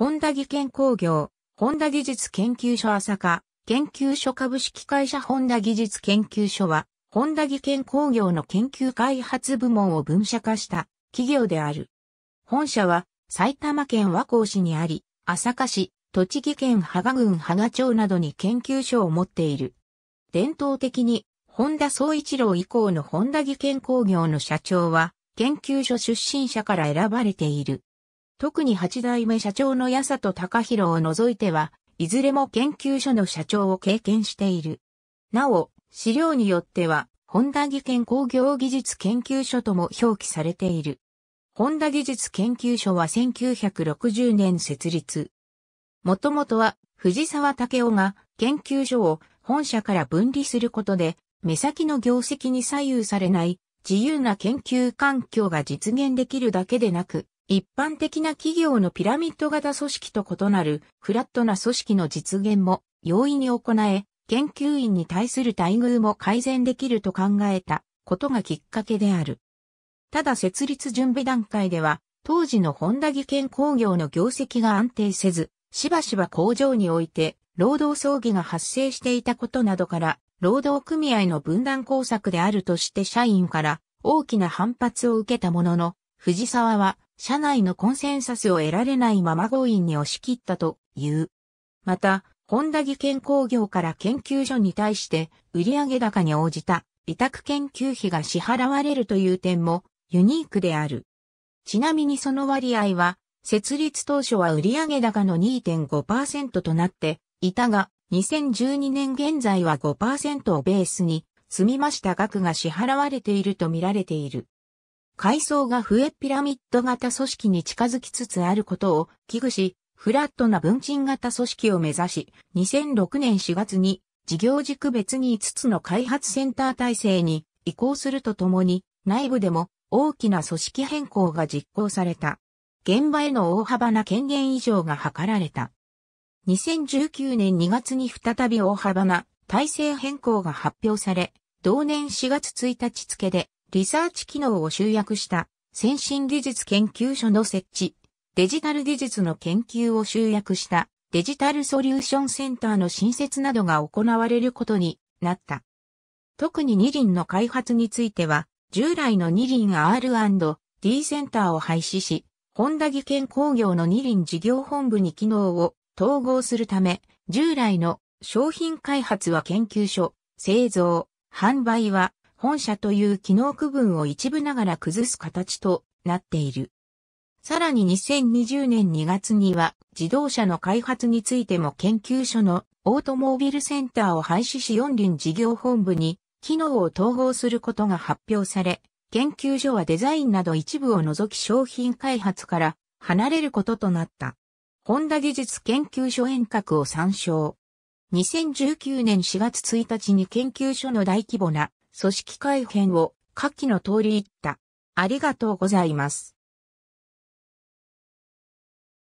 本田技研工業、本田技術研究所朝霞、研究所株式会社本田技術研究所は、本田技研工業の研究開発部門を分社化した企業である。本社は埼玉県和光市にあり、朝霞市、栃木県芳賀郡芳賀町などに研究所を持っている。伝統的に、本田総一郎以降の本田技研工業の社長は、研究所出身者から選ばれている。特に八代目社長の八里隆弘を除いては、いずれも研究所の社長を経験している。なお、資料によっては、本田技研工業技術研究所とも表記されている。本田技術研究所は1960年設立。もともとは藤沢武雄が研究所を本社から分離することで、目先の業績に左右されない自由な研究環境が実現できるだけでなく、一般的な企業のピラミッド型組織と異なるフラットな組織の実現も容易に行え、研究員に対する待遇も改善できると考えたことがきっかけである。ただ設立準備段階では、当時の本田技研工業の業績が安定せず、しばしば工場において労働争議が発生していたことなどから、労働組合の分断工作であるとして社員から大きな反発を受けたものの、藤沢は社内のコンセンサスを得られないまま強引に押し切ったという。また、ホンダ技研工業から研究所に対して売上高に応じた委託研究費が支払われるという点もユニークである。ちなみにその割合は、設立当初は売上高の2.5%となっていたが、2012年現在は5%をベースに、積みました額が支払われているとみられている。階層が増えピラミッド型組織に近づきつつあることを危惧し、フラットな分賃型組織を目指し、2006年4月に事業軸別に5つの開発センター体制に移行するとともに、内部でも大きな組織変更が実行された。現場への大幅な権限移譲が図られた。2019年2月に再び大幅な体制変更が発表され、同年4月1日付でリサーチ機能を集約した先進技術研究所の設置、デジタル技術の研究を集約したデジタルソリューションセンターの新設などが行われることになった。特に二輪の開発については、従来の二輪 R&D センターを廃止し、ホンダ技研工業の二輪事業本部に機能を統合するため、従来の商品開発は研究所、製造、販売は本社という機能区分を一部ながら崩す形となっている。さらに2020年2月には自動車の開発についても研究所のオートモービルセンターを廃止し四輪事業本部に機能を統合することが発表され、研究所はデザインなど一部を除き商品開発から離れることとなった。ホンダ技術研究所遠隔を参照。2019年4月1日に研究所の大規模な組織改編を下記の通り言った。ありがとうございます。